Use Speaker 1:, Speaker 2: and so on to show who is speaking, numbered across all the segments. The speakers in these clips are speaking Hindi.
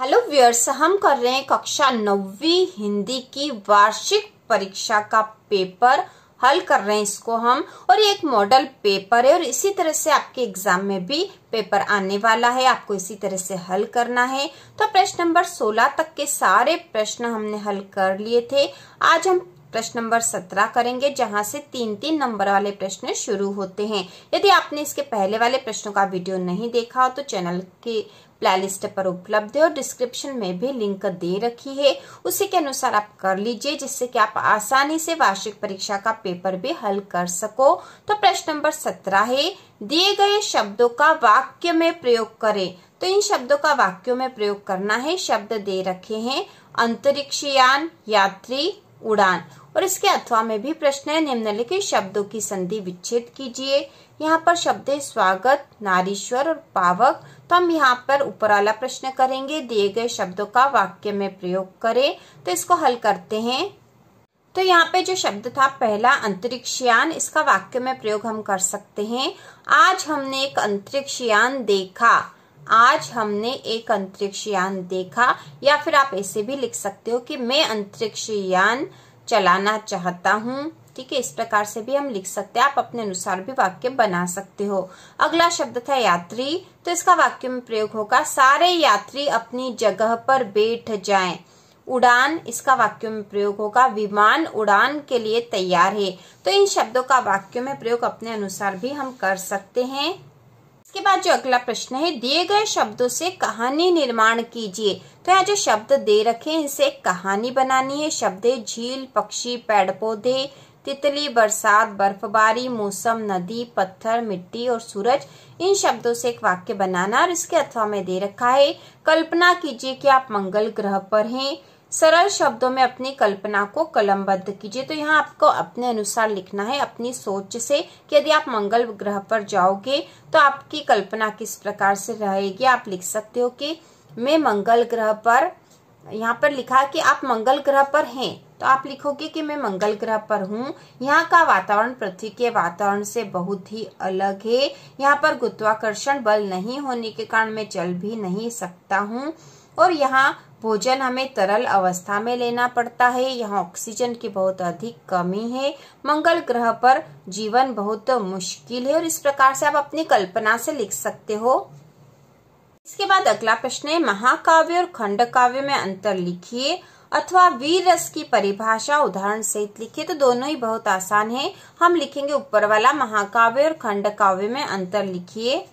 Speaker 1: हेलो व्यूअर्स हम कर रहे हैं कक्षा नौवीं हिंदी की वार्षिक परीक्षा का पेपर हल कर रहे हैं इसको हम और ये एक मॉडल पेपर है और इसी तरह से आपके एग्जाम में भी पेपर आने वाला है आपको इसी तरह से हल करना है तो प्रश्न नंबर 16 तक के सारे प्रश्न हमने हल कर लिए थे आज हम प्रश्न नंबर सत्रह करेंगे जहां से तीन तीन नंबर वाले प्रश्न शुरू होते हैं यदि आपने इसके पहले वाले प्रश्नों का वीडियो नहीं देखा हो तो चैनल के प्लेलिस्ट पर उपलब्ध है और डिस्क्रिप्शन में भी लिंक दे रखी है उसी के अनुसार आप कर लीजिए जिससे कि आप आसानी से वार्षिक परीक्षा का पेपर भी हल कर सको तो प्रश्न नंबर सत्रह है दिए गए शब्दों का वाक्य में प्रयोग करें तो इन शब्दों का वाक्यों में प्रयोग करना है शब्द दे रखे हैं अंतरिक्षयान यात्री उड़ान और इसके अथवा में भी प्रश्न है निम्नलिखित शब्दों की संधि विच्छेद कीजिए यहाँ पर शब्द है स्वागत नारीश्वर और पावक तो हम यहाँ पर ऊपर वाला प्रश्न करेंगे दिए गए शब्दों का वाक्य में प्रयोग करें तो इसको हल करते हैं तो यहाँ पे जो शब्द था पहला अंतरिक्ष यान इसका वाक्य में प्रयोग हम कर सकते हैं आज हमने एक अंतरिक्ष यान देखा आज हमने एक अंतरिक्ष यान देखा या फिर आप ऐसे भी लिख सकते हो कि मैं अंतरिक्ष यान चलाना चाहता हूँ ठीक है इस प्रकार से भी हम लिख सकते हैं आप अपने अनुसार भी वाक्य बना सकते हो अगला शब्द था यात्री तो इसका वाक्य में प्रयोग होगा सारे यात्री अपनी जगह पर बैठ जाएं उड़ान इसका वाक्य में प्रयोग होगा विमान उड़ान के लिए तैयार है तो इन शब्दों का वाक्य में प्रयोग अपने अनुसार भी हम कर सकते हैं इसके बाद जो अगला प्रश्न है दिए गए शब्दों से कहानी निर्माण कीजिए तो यहाँ जो शब्द दे रखे हैं इनसे कहानी बनानी है शब्द है झील पक्षी पेड़ पौधे तितली बरसात बर्फबारी मौसम नदी पत्थर मिट्टी और सूरज इन शब्दों से एक वाक्य बनाना और इसके अथवा में दे रखा है कल्पना कीजिए कि आप मंगल ग्रह पर हैं सरल शब्दों में अपनी कल्पना को कलमबद्ध कीजिए तो यहाँ आपको अपने अनुसार लिखना है अपनी सोच से कि यदि आप मंगल ग्रह पर जाओगे तो आपकी कल्पना किस प्रकार से रहेगी आप लिख सकते हो कि मैं मंगल ग्रह पर यहाँ पर लिखा कि आप मंगल ग्रह पर हैं तो आप लिखोगे कि मैं मंगल ग्रह पर हूँ यहाँ का वातावरण पृथ्वी के वातावरण से बहुत ही अलग है यहाँ पर गुरुत्वाकर्षण बल नहीं होने के कारण मैं चल भी नहीं सकता हूँ और यहाँ भोजन हमें तरल अवस्था में लेना पड़ता है यहाँ ऑक्सीजन की बहुत अधिक कमी है मंगल ग्रह पर जीवन बहुत मुश्किल है और इस प्रकार से आप अपनी कल्पना से लिख सकते हो इसके बाद अगला प्रश्न है महाकाव्य और खंड काव्य में अंतर लिखिए अथवा वीर रस की परिभाषा उदाहरण सहित लिखिए तो दोनों ही बहुत आसान है हम लिखेंगे ऊपर वाला महाकाव्य और खंड काव्य में अंतर लिखिए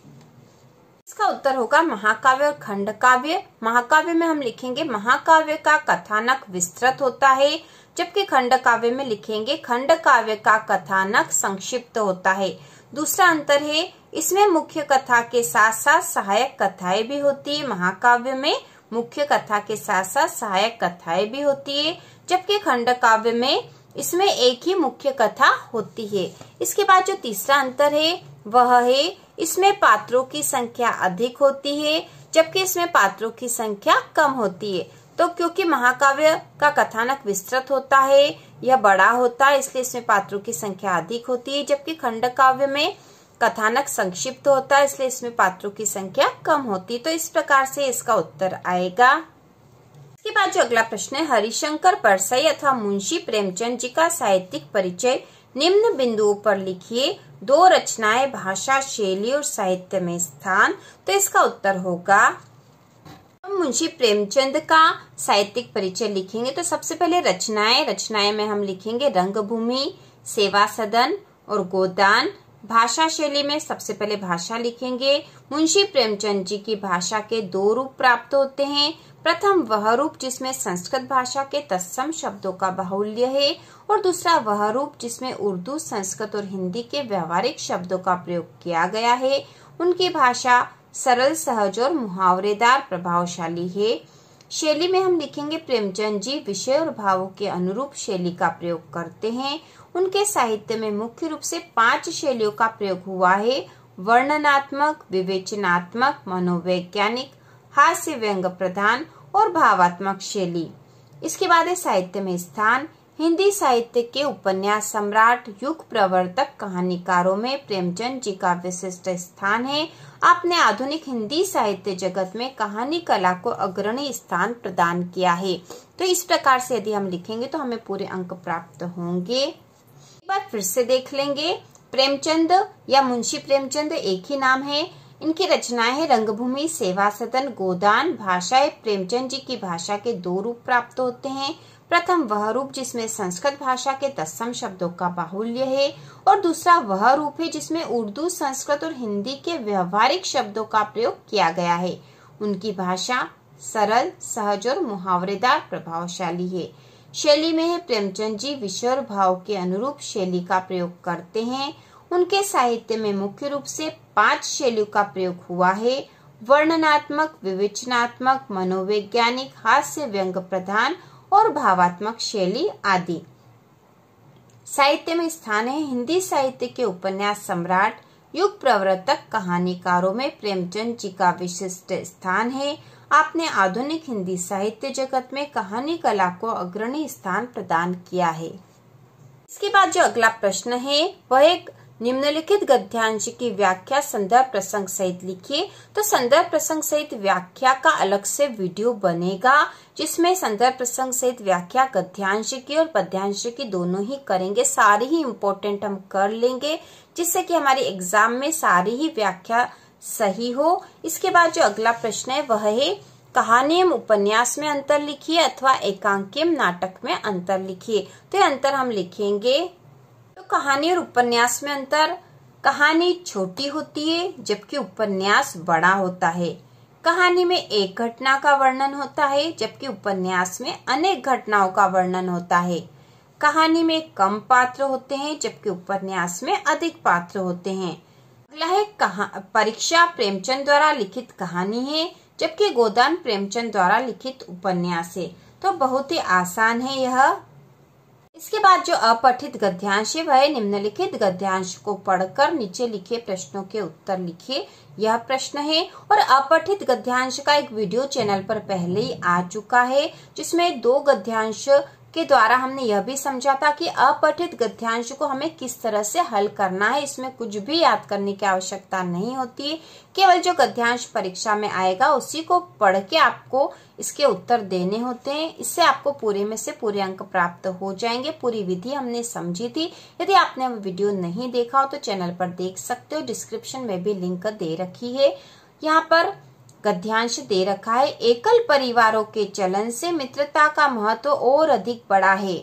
Speaker 1: इसका उत्तर होगा महाकाव्य और खंड काव्य महाकाव्य में हम लिखेंगे महाकाव्य का कथानक विस्तृत होता है जबकि खंड काव्य में लिखेंगे खंड काव्य का कथानक संक्षिप्त होता है दूसरा अंतर है इसमें मुख्य कथा के साथ साथ सहायक कथाएं भी होती है महाकाव्य में मुख्य कथा के साथ साथ सहायक कथाएं भी होती है जबकि खंड काव्य में इसमें एक ही मुख्य कथा होती है इसके बाद जो तीसरा अंतर है वह है इसमें पात्रों की संख्या अधिक होती है जबकि इसमें पात्रों की संख्या कम होती है तो क्योंकि महाकाव्य का कथानक विस्तृत होता है यह बड़ा होता है इसलिए इसमें पात्रों की संख्या अधिक होती है जबकि खंड काव्य में कथानक संक्षिप्त होता है इसलिए इसमें पात्रों की संख्या कम होती तो इस प्रकार से इसका उत्तर आएगा इसके बाद जो अगला प्रश्न है हरिशंकर परसई अथवा मुंशी प्रेमचंद जी का साहित्यिक परिचय निम्न बिंदुओं पर लिखिए दो रचनाएं भाषा शैली और साहित्य में स्थान तो इसका उत्तर होगा हम मुंशी प्रेमचंद का साहित्यिक परिचय लिखेंगे तो सबसे पहले रचनाएं रचनाएं में हम लिखेंगे रंगभूमि सेवा सदन और गोदान भाषा शैली में सबसे पहले भाषा लिखेंगे मुंशी प्रेमचंद जी की भाषा के दो रूप प्राप्त होते हैं प्रथम वह रूप जिसमें संस्कृत भाषा के तत्सम शब्दों का बाहुल्य है और दूसरा वह रूप जिसमें उर्दू संस्कृत और हिंदी के व्यवहारिक शब्दों का प्रयोग किया गया है उनकी भाषा सरल सहज और मुहावरेदार प्रभावशाली है शैली में हम लिखेंगे प्रेमचंद जी विषय और भावों के अनुरूप शैली का प्रयोग करते हैं उनके साहित्य में मुख्य रूप से पांच शैलियों का प्रयोग हुआ है वर्णनात्मक विवेचनात्मक मनोवैज्ञानिक हास्य व्यंग प्रधान और भावात्मक शैली इसके बाद है साहित्य में स्थान हिंदी साहित्य के उपन्यास सम्राट युग प्रवर्तक कहानीकारों में प्रेमचंद जी का विशिष्ट स्थान है आपने आधुनिक हिंदी साहित्य जगत में कहानी कला को अग्रणी स्थान प्रदान किया है तो इस प्रकार से यदि हम लिखेंगे तो हमें पूरे अंक प्राप्त होंगे एक बार फिर से देख लेंगे प्रेमचंद या मुंशी प्रेमचंद एक ही नाम है इनकी रचना है रंगभूमि सेवा सदन गोदान भाषाएं प्रेमचंद जी की भाषा के दो रूप प्राप्त होते हैं प्रथम वह रूप जिसमें संस्कृत भाषा के तत्सम शब्दों का बाहुल्य है और दूसरा वह रूप है जिसमें उर्दू संस्कृत और हिंदी के व्यवहारिक शब्दों का प्रयोग किया गया है उनकी भाषा सरल सहज और मुहावरेदार प्रभावशाली है शैली में प्रेमचंद जी विश्व भाव के अनुरूप शैली का प्रयोग करते हैं उनके साहित्य में मुख्य रूप से पांच शैलियों का प्रयोग हुआ है वर्णनात्मक विवेचनात्मक मनोवैज्ञानिक हास्य व्यंग प्रधान और भावात्मक शैली आदि साहित्य में स्थान है हिंदी साहित्य के उपन्यास सम्राट युग प्रवर्तक कहानीकारों में प्रेमचंद जी का विशिष्ट स्थान है आपने आधुनिक हिंदी साहित्य जगत में कहानी कला को अग्रणी स्थान प्रदान किया है इसके बाद जो अगला प्रश्न है वह एक निम्नलिखित गद्यांश की व्याख्या संदर्भ प्रसंग सहित लिखिए तो संदर्भ प्रसंग सहित व्याख्या का अलग से वीडियो बनेगा जिसमें संदर्भ प्रसंग सहित व्याख्या गद्यांश की और पद्यांश की दोनों ही करेंगे सारी ही इम्पोर्टेंट हम कर लेंगे जिससे कि हमारे एग्जाम में सारी ही व्याख्या सही हो इसके बाद जो अगला प्रश्न है वह है कहानी एवं उपन्यास में अंतर लिखिए अथवा एकांक नाटक में अंतर लिखिए तो ये अंतर हम लिखेंगे तो कहानी और उपन्यास में अंतर कहानी छोटी होती है जबकि उपन्यास बड़ा होता है कहानी में एक घटना का वर्णन होता है जबकि उपन्यास में अनेक घटनाओं का वर्णन होता है कहानी में कम पात्र होते हैं जबकि उपन्यास में अधिक पात्र होते हैं अगला है परीक्षा प्रेमचंद द्वारा लिखित कहानी है जबकि गोदान प्रेमचंद द्वारा लिखित उपन्यास है तो बहुत ही आसान है यह इसके बाद जो अपठित गद्यांश है वह निम्नलिखित गद्यांश को पढ़कर नीचे लिखे प्रश्नों के उत्तर लिखिए यह प्रश्न है और अपठित गद्यांश का एक वीडियो चैनल पर पहले ही आ चुका है जिसमें दो गद्यांश के द्वारा हमने यह भी समझा था कि अपठित गद्यांश को हमें किस तरह से हल करना है इसमें कुछ भी याद करने की आवश्यकता नहीं होती है केवल जो गद्यांश परीक्षा में आएगा उसी को पढ़ के आपको इसके उत्तर देने होते हैं इससे आपको पूरे में से पूरे अंक प्राप्त हो जाएंगे पूरी विधि हमने समझी थी यदि आपने वीडियो नहीं देखा हो तो चैनल पर देख सकते हो डिस्क्रिप्शन में भी लिंक दे रखी है यहाँ पर गद्यांश दे रखा है एकल परिवारों के चलन से मित्रता का महत्व और अधिक बढ़ा है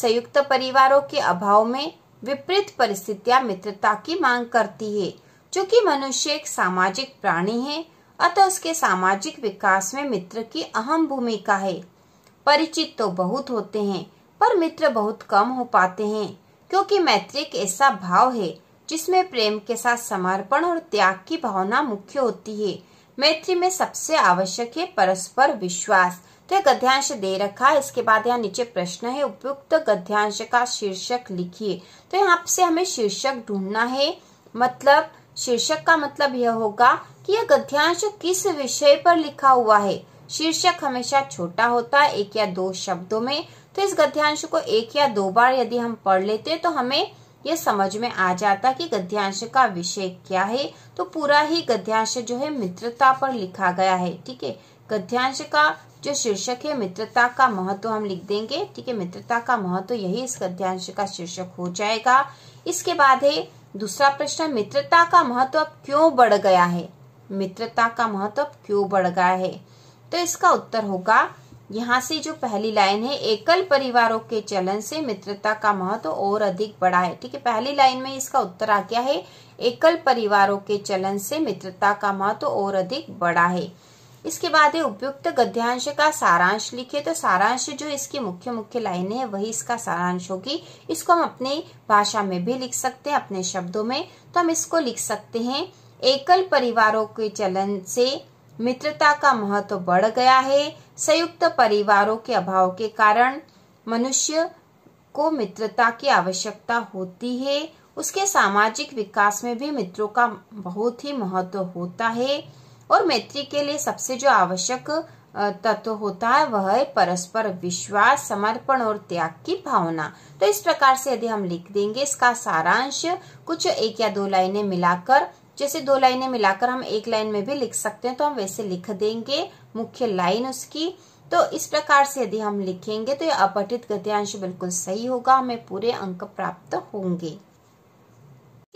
Speaker 1: संयुक्त परिवारों के अभाव में विपरीत परिस्थितियां मित्रता की मांग करती है चूंकि मनुष्य एक सामाजिक प्राणी है अतः उसके सामाजिक विकास में मित्र की अहम भूमिका है परिचित तो बहुत होते हैं पर मित्र बहुत कम हो पाते हैं क्योंकि मैत्री एक ऐसा भाव है जिसमें प्रेम के साथ समर्पण और त्याग की भावना मुख्य होती है मैत्री में सबसे आवश्यक है परस्पर विश्वास तो यह गद्यांश दे रखा है इसके बाद यहाँ नीचे प्रश्न है उपयुक्त गद्यांश का शीर्षक लिखिए तो यहाँ से हमें शीर्षक ढूंढना है मतलब शीर्षक का मतलब यह होगा कि यह गद्यांश किस विषय पर लिखा हुआ है शीर्षक हमेशा छोटा होता है एक या दो शब्दों में तो इस गद्यांश को एक या दो बार यदि हम पढ़ लेते तो हमें ये समझ में आ जाता कि गद्यांश का विषय क्या है तो पूरा ही गद्यांश जो है मित्रता पर लिखा गया है ठीक है गद्यांश का जो शीर्षक है मित्रता का महत्व हम लिख देंगे ठीक है मित्रता का महत्व यही इस गद्यांश का शीर्षक हो जाएगा इसके बाद है दूसरा प्रश्न मित्रता का महत्व क्यों बढ़ गया है मित्रता का महत्व क्यों बढ़ गया है तो इसका उत्तर होगा यहाँ से जो पहली लाइन है एकल परिवारों के चलन से मित्रता का महत्व और अधिक बढ़ा है ठीक है पहली लाइन में इसका उत्तर आ गया है एकल परिवारों के चलन से मित्रता का महत्व और अधिक बढ़ा है इसके बाद है उपयुक्त गद्यांश का सारांश लिखे तो सारांश जो इसकी मुख्य मुख्य लाइन है वही इसका सारांश होगी इसको हम अपनी भाषा में भी लिख सकते हैं अपने शब्दों में तो हम इसको लिख सकते हैं एकल परिवारों के चलन से मित्रता का महत्व बढ़ गया है संयुक्त परिवारों के अभाव के कारण मनुष्य को मित्रता की आवश्यकता होती है उसके सामाजिक विकास में भी मित्रों का बहुत ही महत्व होता है और मैत्री के लिए सबसे जो आवश्यक तत्व होता है वह है परस्पर विश्वास समर्पण और त्याग की भावना तो इस प्रकार से यदि हम लिख देंगे इसका सारांश कुछ एक या दो लाइनें मिलाकर जैसे दो लाइनें मिलाकर हम एक लाइन में भी लिख सकते हैं तो हम वैसे लिख देंगे मुख्य लाइन उसकी तो इस प्रकार से यदि हम लिखेंगे तो यह अपठित गद्यांश बिल्कुल सही होगा हमें पूरे अंक प्राप्त होंगे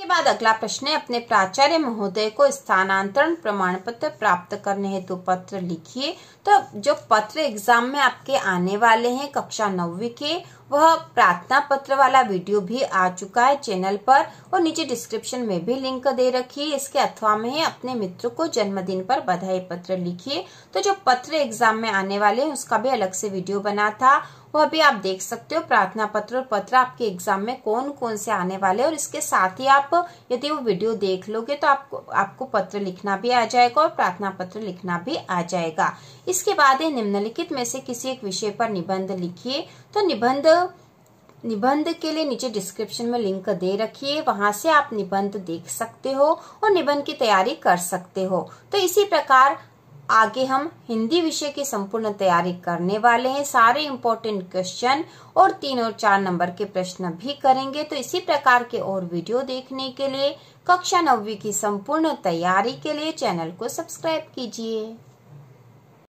Speaker 1: इसके बाद अगला प्रश्न है अपने प्राचार्य महोदय को स्थानांतरण प्रमाण पत्र प्राप्त करने हेतु तो पत्र लिखिए तो जो पत्र एग्जाम में आपके आने वाले हैं कक्षा नौवीं के वह प्रार्थना पत्र वाला वीडियो भी आ चुका है चैनल पर और नीचे डिस्क्रिप्शन में भी लिंक दे रखी है इसके अथवा में अपने मित्र को जन्मदिन पर बधाई पत्र लिखिए तो जो पत्र एग्जाम में आने वाले हैं उसका भी अलग से वीडियो बना था वह भी आप देख सकते हो प्रार्थना पत्र और पत्र आपके एग्जाम में कौन कौन से आने वाले और इसके साथ ही आप यदि वो वीडियो देख लोगे तो आपको आपको पत्र लिखना भी आ जाएगा और प्रार्थना पत्र लिखना भी आ जाएगा इसके बाद निम्नलिखित में से किसी एक विषय पर निबंध लिखिए तो निबंध निबंध के लिए नीचे डिस्क्रिप्शन में लिंक दे रखिए वहां से आप निबंध देख सकते हो और निबंध की तैयारी कर सकते हो तो इसी प्रकार आगे हम हिंदी विषय की संपूर्ण तैयारी करने वाले हैं सारे इम्पोर्टेंट क्वेश्चन और तीन और चार नंबर के प्रश्न भी करेंगे तो इसी प्रकार के और वीडियो देखने के लिए कक्षा नब्बे की संपूर्ण तैयारी के लिए चैनल को सब्सक्राइब कीजिए